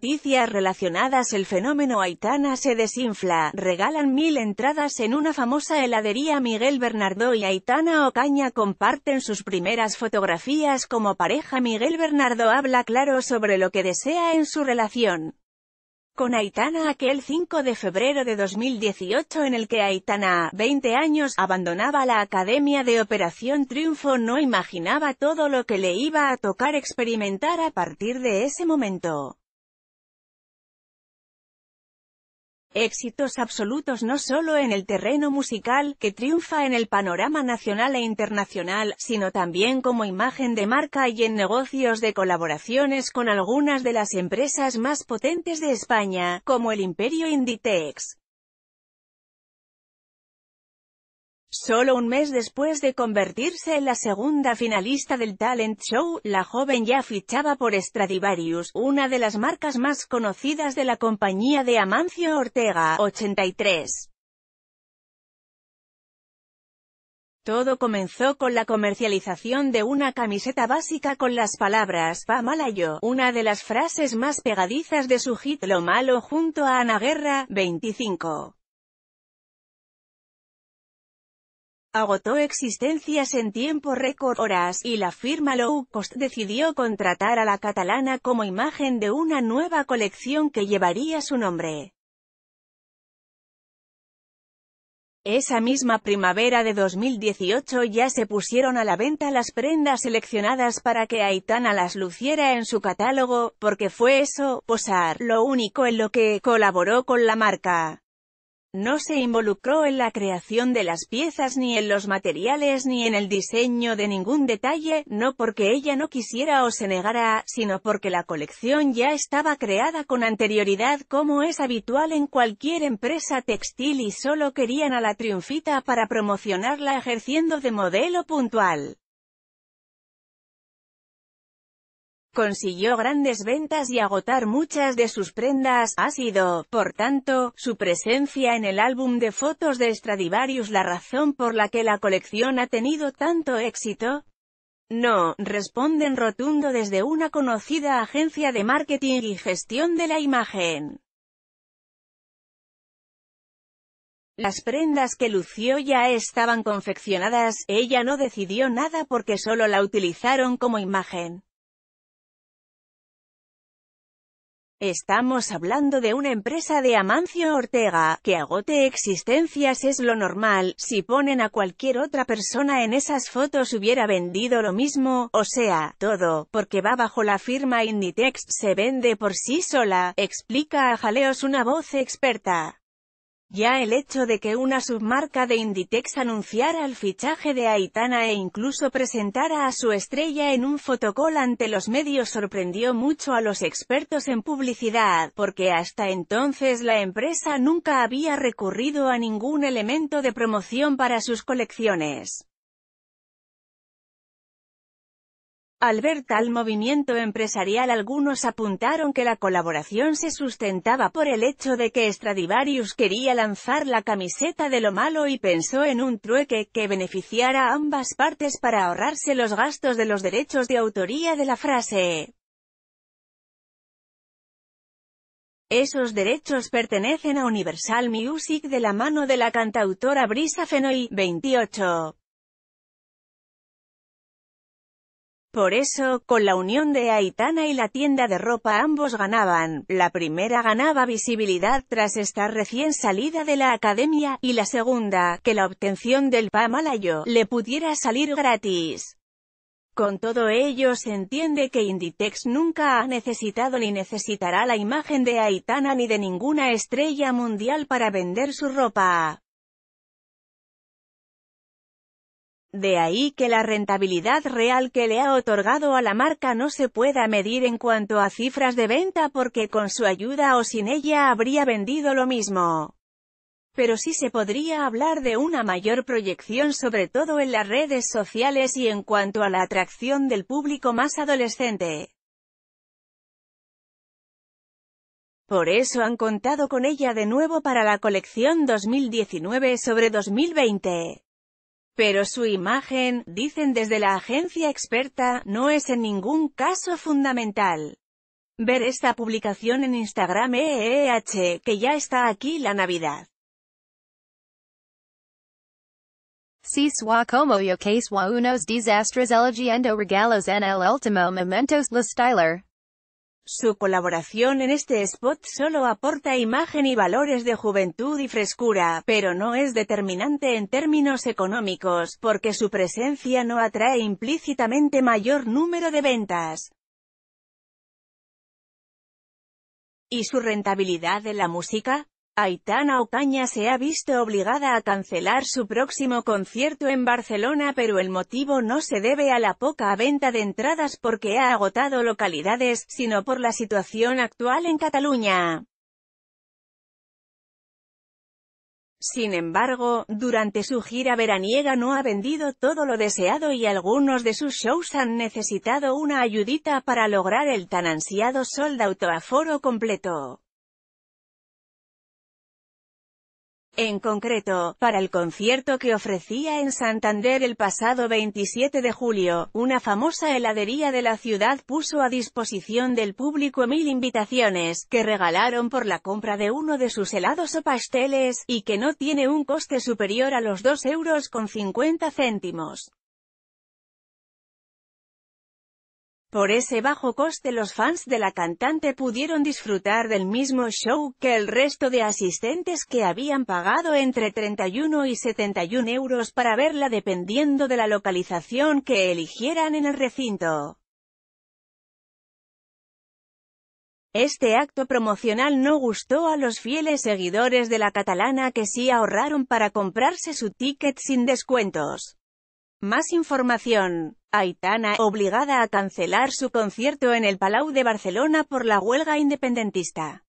Noticias relacionadas El fenómeno Aitana se desinfla, regalan mil entradas en una famosa heladería Miguel Bernardo y Aitana Ocaña comparten sus primeras fotografías como pareja Miguel Bernardo habla claro sobre lo que desea en su relación con Aitana aquel 5 de febrero de 2018 en el que Aitana, 20 años, abandonaba la Academia de Operación Triunfo no imaginaba todo lo que le iba a tocar experimentar a partir de ese momento. Éxitos absolutos no solo en el terreno musical, que triunfa en el panorama nacional e internacional, sino también como imagen de marca y en negocios de colaboraciones con algunas de las empresas más potentes de España, como el Imperio Inditex. Solo un mes después de convertirse en la segunda finalista del Talent Show, la joven ya fichaba por Stradivarius, una de las marcas más conocidas de la compañía de Amancio Ortega, 83. Todo comenzó con la comercialización de una camiseta básica con las palabras malayo", una de las frases más pegadizas de su hit Lo Malo junto a Ana Guerra, 25. agotó existencias en tiempo récord horas, y la firma Low Cost decidió contratar a la catalana como imagen de una nueva colección que llevaría su nombre. Esa misma primavera de 2018 ya se pusieron a la venta las prendas seleccionadas para que Aitana las luciera en su catálogo, porque fue eso, posar, lo único en lo que colaboró con la marca. No se involucró en la creación de las piezas ni en los materiales ni en el diseño de ningún detalle, no porque ella no quisiera o se negara, sino porque la colección ya estaba creada con anterioridad como es habitual en cualquier empresa textil y solo querían a la triunfita para promocionarla ejerciendo de modelo puntual. consiguió grandes ventas y agotar muchas de sus prendas, ha sido, por tanto, su presencia en el álbum de fotos de Stradivarius la razón por la que la colección ha tenido tanto éxito. No, responden rotundo desde una conocida agencia de marketing y gestión de la imagen. Las prendas que lució ya estaban confeccionadas, ella no decidió nada porque solo la utilizaron como imagen. Estamos hablando de una empresa de Amancio Ortega, que agote existencias es lo normal, si ponen a cualquier otra persona en esas fotos hubiera vendido lo mismo, o sea, todo, porque va bajo la firma Inditex, se vende por sí sola, explica a Jaleos una voz experta. Ya el hecho de que una submarca de Inditex anunciara el fichaje de Aitana e incluso presentara a su estrella en un fotocol ante los medios sorprendió mucho a los expertos en publicidad, porque hasta entonces la empresa nunca había recurrido a ningún elemento de promoción para sus colecciones. Al ver tal movimiento empresarial algunos apuntaron que la colaboración se sustentaba por el hecho de que Stradivarius quería lanzar la camiseta de lo malo y pensó en un trueque que beneficiara a ambas partes para ahorrarse los gastos de los derechos de autoría de la frase. Esos derechos pertenecen a Universal Music de la mano de la cantautora Brisa Fenoy, 28. Por eso, con la unión de Aitana y la tienda de ropa ambos ganaban, la primera ganaba visibilidad tras estar recién salida de la academia, y la segunda, que la obtención del Pamalayo, le pudiera salir gratis. Con todo ello se entiende que Inditex nunca ha necesitado ni necesitará la imagen de Aitana ni de ninguna estrella mundial para vender su ropa. De ahí que la rentabilidad real que le ha otorgado a la marca no se pueda medir en cuanto a cifras de venta porque con su ayuda o sin ella habría vendido lo mismo. Pero sí se podría hablar de una mayor proyección sobre todo en las redes sociales y en cuanto a la atracción del público más adolescente. Por eso han contado con ella de nuevo para la colección 2019 sobre 2020. Pero su imagen, dicen desde la agencia experta, no es en ningún caso fundamental. Ver esta publicación en Instagram EEH, que ya está aquí la Navidad. Si como yo que elegiendo regalos en el último su colaboración en este spot solo aporta imagen y valores de juventud y frescura, pero no es determinante en términos económicos, porque su presencia no atrae implícitamente mayor número de ventas. ¿Y su rentabilidad en la música? Aitana Ocaña se ha visto obligada a cancelar su próximo concierto en Barcelona pero el motivo no se debe a la poca venta de entradas porque ha agotado localidades, sino por la situación actual en Cataluña. Sin embargo, durante su gira veraniega no ha vendido todo lo deseado y algunos de sus shows han necesitado una ayudita para lograr el tan ansiado sold out aforo completo. en concreto, para el concierto que ofrecía en Santander el pasado 27 de julio, una famosa heladería de la ciudad puso a disposición del público mil invitaciones, que regalaron por la compra de uno de sus helados o pasteles, y que no tiene un coste superior a los 2 euros con 50 céntimos. Por ese bajo coste los fans de la cantante pudieron disfrutar del mismo show que el resto de asistentes que habían pagado entre 31 y 71 euros para verla dependiendo de la localización que eligieran en el recinto. Este acto promocional no gustó a los fieles seguidores de la catalana que sí ahorraron para comprarse su ticket sin descuentos. Más información. Aitana, obligada a cancelar su concierto en el Palau de Barcelona por la huelga independentista.